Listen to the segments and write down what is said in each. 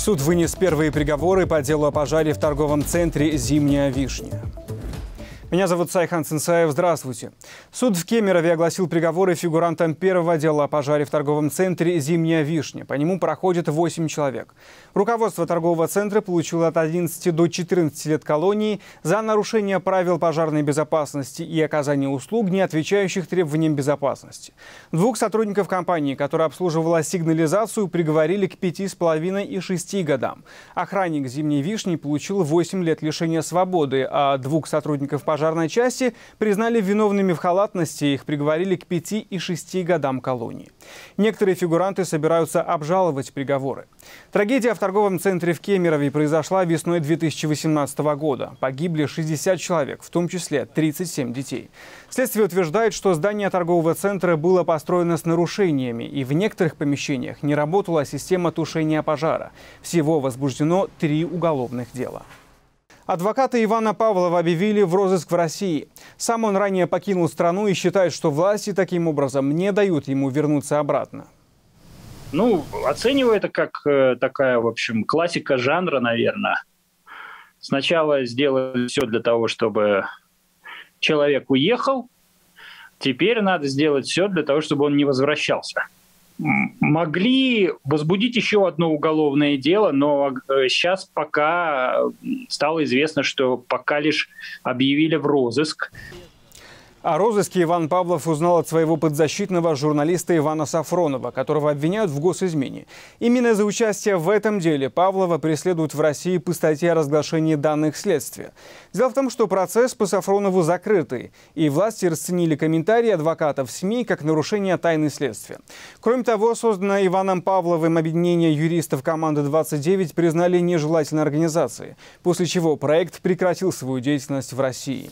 Суд вынес первые приговоры по делу о пожаре в торговом центре «Зимняя вишня». Меня зовут Сайхан Сенсаев. Здравствуйте. Суд в Кемерове огласил приговоры фигурантам первого дела о пожаре в торговом центре «Зимняя вишня». По нему проходит 8 человек. Руководство торгового центра получило от 11 до 14 лет колонии за нарушение правил пожарной безопасности и оказание услуг, не отвечающих требованиям безопасности. Двух сотрудников компании, которая обслуживала сигнализацию, приговорили к 5,5 и 6 годам. Охранник «Зимней вишни» получил 8 лет лишения свободы, а двух сотрудников пожарной пожарной части признали виновными в халатности и их приговорили к 5 и 6 годам колонии. Некоторые фигуранты собираются обжаловать приговоры. Трагедия в торговом центре в Кемерове произошла весной 2018 года. Погибли 60 человек, в том числе 37 детей. Следствие утверждает, что здание торгового центра было построено с нарушениями, и в некоторых помещениях не работала система тушения пожара. Всего возбуждено три уголовных дела. Адвокаты Ивана Павлова объявили в розыск в России. Сам он ранее покинул страну и считает, что власти таким образом не дают ему вернуться обратно. Ну, оцениваю это как э, такая, в общем, классика жанра, наверное. Сначала сделали все для того, чтобы человек уехал. Теперь надо сделать все для того, чтобы он не возвращался могли возбудить еще одно уголовное дело, но сейчас э, пока стало известно, что пока лишь объявили в розыск. О розыске Иван Павлов узнал от своего подзащитного журналиста Ивана Сафронова, которого обвиняют в госизмене. Именно за участие в этом деле Павлова преследуют в России по статье о разглашении данных следствия. Дело в том, что процесс по Сафронову закрытый, и власти расценили комментарии адвокатов СМИ как нарушение тайны следствия. Кроме того, созданное Иваном Павловым объединение юристов команды 29 признали нежелательной организацией, после чего проект прекратил свою деятельность в России.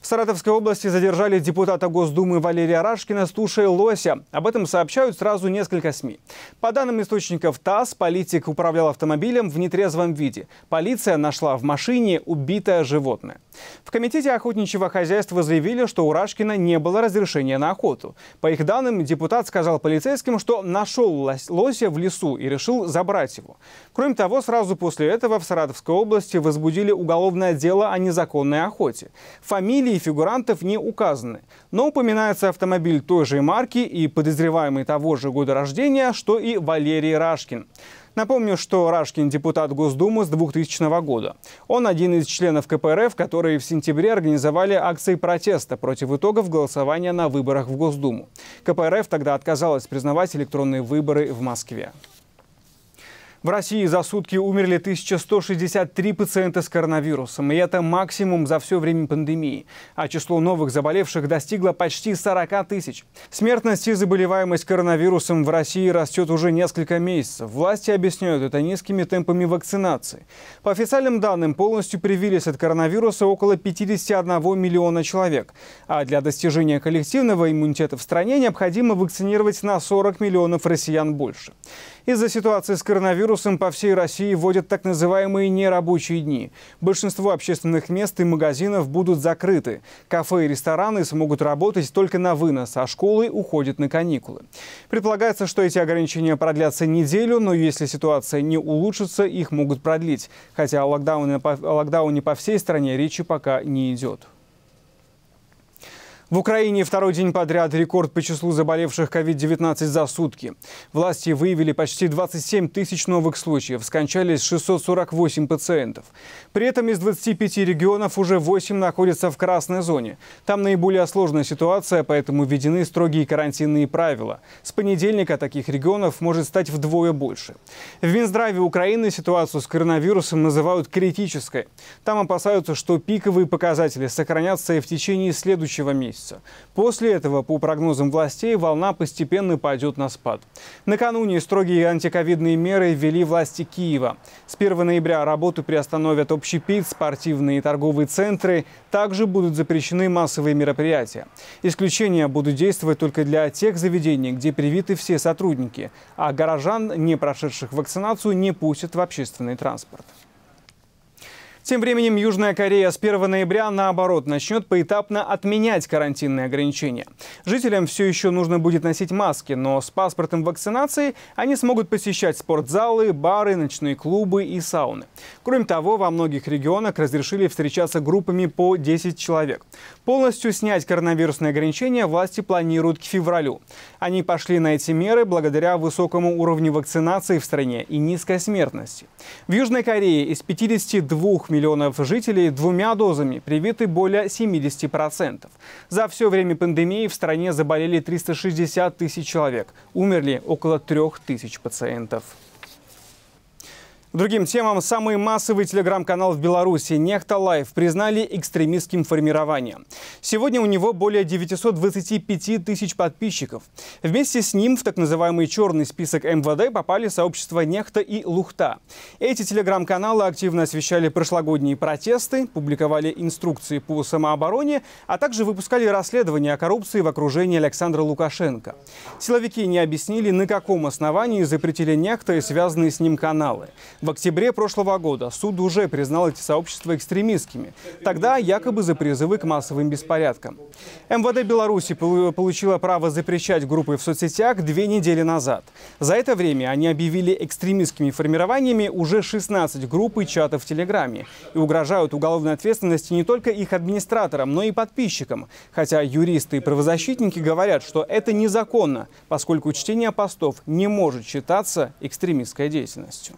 В Саратовской области задержали депутата Госдумы Валерия Рашкина с тушей лося. Об этом сообщают сразу несколько СМИ. По данным источников ТАСС, политик управлял автомобилем в нетрезвом виде. Полиция нашла в машине убитое животное. В Комитете охотничьего хозяйства заявили, что у Рашкина не было разрешения на охоту. По их данным, депутат сказал полицейским, что нашел лося в лесу и решил забрать его. Кроме того, сразу после этого в Саратовской области возбудили уголовное дело о незаконной охоте. Фамилия фамилии фигурантов не указаны, но упоминается автомобиль той же марки и подозреваемый того же года рождения, что и Валерий Рашкин. Напомню, что Рашкин – депутат Госдумы с 2000 года. Он один из членов КПРФ, которые в сентябре организовали акции протеста против итогов голосования на выборах в Госдуму. КПРФ тогда отказалась признавать электронные выборы в Москве. В России за сутки умерли 1163 пациента с коронавирусом, и это максимум за все время пандемии. А число новых заболевших достигло почти 40 тысяч. Смертность и заболеваемость коронавирусом в России растет уже несколько месяцев. Власти объясняют это низкими темпами вакцинации. По официальным данным, полностью привились от коронавируса около 51 миллиона человек. А для достижения коллективного иммунитета в стране необходимо вакцинировать на 40 миллионов россиян больше. Из-за ситуации с коронавирусом по всей России вводят так называемые нерабочие дни. Большинство общественных мест и магазинов будут закрыты. Кафе и рестораны смогут работать только на вынос, а школы уходят на каникулы. Предполагается, что эти ограничения продлятся неделю, но если ситуация не улучшится, их могут продлить. Хотя о локдауне, о локдауне по всей стране речи пока не идет. В Украине второй день подряд рекорд по числу заболевших COVID-19 за сутки. Власти выявили почти 27 тысяч новых случаев, скончались 648 пациентов. При этом из 25 регионов уже 8 находятся в красной зоне. Там наиболее сложная ситуация, поэтому введены строгие карантинные правила. С понедельника таких регионов может стать вдвое больше. В Минздраве Украины ситуацию с коронавирусом называют критической. Там опасаются, что пиковые показатели сохранятся и в течение следующего месяца месяца. После этого, по прогнозам властей, волна постепенно пойдет на спад. Накануне строгие антиковидные меры ввели власти Киева. С 1 ноября работу приостановят общепит, спортивные и торговые центры. Также будут запрещены массовые мероприятия. Исключения будут действовать только для тех заведений, где привиты все сотрудники, а горожан, не прошедших вакцинацию, не пустят в общественный транспорт. Тем временем Южная Корея с 1 ноября, наоборот, начнет поэтапно отменять карантинные ограничения. Жителям все еще нужно будет носить маски, но с паспортом вакцинации они смогут посещать спортзалы, бары, ночные клубы и сауны. Кроме того, во многих регионах разрешили встречаться группами по 10 человек. Полностью снять коронавирусные ограничения власти планируют к февралю. Они пошли на эти меры благодаря высокому уровню вакцинации в стране и низкой смертности. В Южной Корее из 52 миллионов жителей двумя дозами привиты более 70%. За все время пандемии в стране заболели 360 тысяч человек, умерли около 3 тысяч пациентов. Другим темам самый массовый телеграм-канал в Беларуси «Нехта Лайв» признали экстремистским формированием. Сегодня у него более 925 тысяч подписчиков. Вместе с ним в так называемый черный список МВД попали сообщества «Нехта» и «Лухта». Эти телеграм-каналы активно освещали прошлогодние протесты, публиковали инструкции по самообороне, а также выпускали расследования о коррупции в окружении Александра Лукашенко. Силовики не объяснили, на каком основании запретили «Нехта» и связанные с ним каналы. В октябре прошлого года суд уже признал эти сообщества экстремистскими. Тогда якобы за призывы к массовым беспорядкам. МВД Беларуси получила право запрещать группы в соцсетях две недели назад. За это время они объявили экстремистскими формированиями уже 16 групп и чатов в Телеграме и угрожают уголовной ответственности не только их администраторам, но и подписчикам. Хотя юристы и правозащитники говорят, что это незаконно, поскольку чтение постов не может считаться экстремистской деятельностью.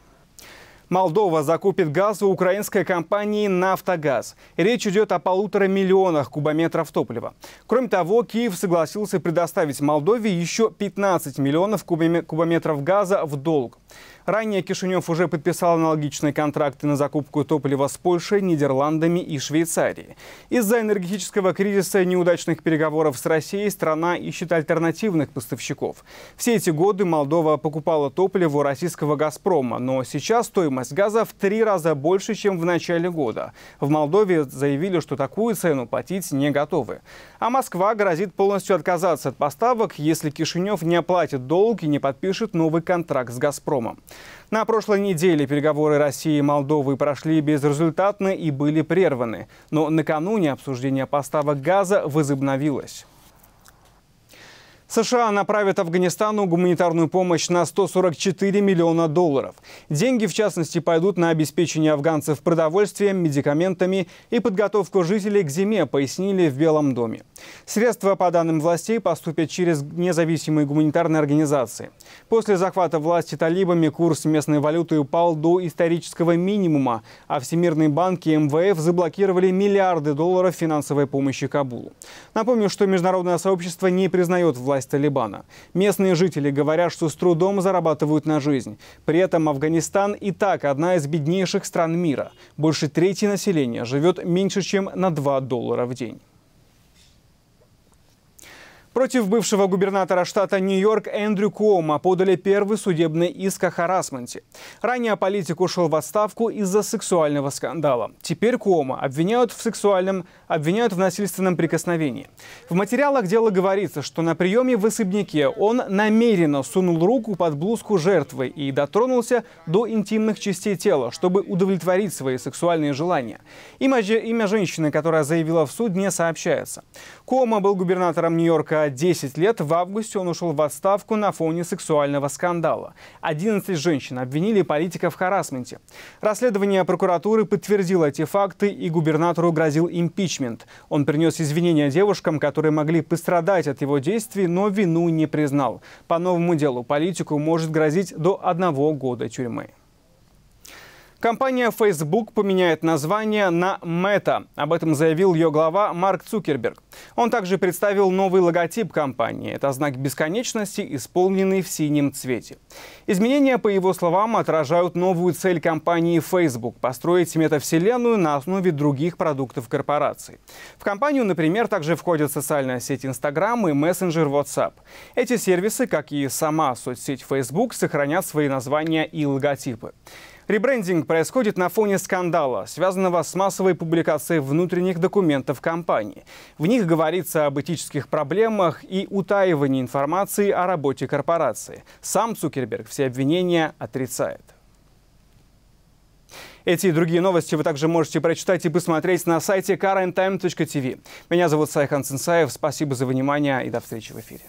Молдова закупит газ у украинской компании «Нафтогаз». Речь идет о полутора миллионах кубометров топлива. Кроме того, Киев согласился предоставить Молдове еще 15 миллионов кубометров газа в долг. Ранее Кишинев уже подписал аналогичные контракты на закупку топлива с Польшей, Нидерландами и Швейцарией. Из-за энергетического кризиса и неудачных переговоров с Россией страна ищет альтернативных поставщиков. Все эти годы Молдова покупала топливо у российского «Газпрома», но сейчас стоимость газа в три раза больше, чем в начале года. В Молдове заявили, что такую цену платить не готовы. А Москва грозит полностью отказаться от поставок, если Кишинев не оплатит долг и не подпишет новый контракт с «Газпромом». На прошлой неделе переговоры России и Молдовы прошли безрезультатно и были прерваны. Но накануне обсуждение поставок газа возобновилось. США направят Афганистану гуманитарную помощь на 144 миллиона долларов. Деньги, в частности, пойдут на обеспечение афганцев продовольствием, медикаментами и подготовку жителей к зиме, пояснили в Белом доме. Средства, по данным властей, поступят через независимые гуманитарные организации. После захвата власти талибами курс местной валюты упал до исторического минимума, а всемирные банки и МВФ заблокировали миллиарды долларов финансовой помощи Кабулу. Напомню, что международное сообщество не признает власть власть Талибана. Местные жители говорят, что с трудом зарабатывают на жизнь. При этом Афганистан и так одна из беднейших стран мира. Больше трети населения живет меньше, чем на 2 доллара в день. Против бывшего губернатора штата Нью-Йорк Эндрю Куома подали первый судебный иск о харасменте. Ранее политик ушел в отставку из-за сексуального скандала. Теперь Куома обвиняют в сексуальном, обвиняют в насильственном прикосновении. В материалах дела говорится, что на приеме в особняке он намеренно сунул руку под блузку жертвы и дотронулся до интимных частей тела, чтобы удовлетворить свои сексуальные желания. Имя, имя женщины, которая заявила в суд, не сообщается. Куома был губернатором Нью-Йорка спустя 10 лет в августе он ушел в отставку на фоне сексуального скандала. 11 женщин обвинили политика в харасменте. Расследование прокуратуры подтвердило эти факты, и губернатору грозил импичмент. Он принес извинения девушкам, которые могли пострадать от его действий, но вину не признал. По новому делу политику может грозить до одного года тюрьмы. Компания Facebook поменяет название на Meta. Об этом заявил ее глава Марк Цукерберг. Он также представил новый логотип компании. Это знак бесконечности, исполненный в синем цвете. Изменения, по его словам, отражают новую цель компании Facebook – построить метавселенную на основе других продуктов корпорации. В компанию, например, также входят социальная сеть Instagram и мессенджер WhatsApp. Эти сервисы, как и сама соцсеть Facebook, сохранят свои названия и логотипы. Ребрендинг происходит на фоне скандала, связанного с массовой публикацией внутренних документов компании. В них говорится об этических проблемах и утаивании информации о работе корпорации. Сам Цукерберг все обвинения отрицает. Эти и другие новости вы также можете прочитать и посмотреть на сайте currenttime.tv. Меня зовут Сайхан Сенсаев. Спасибо за внимание и до встречи в эфире.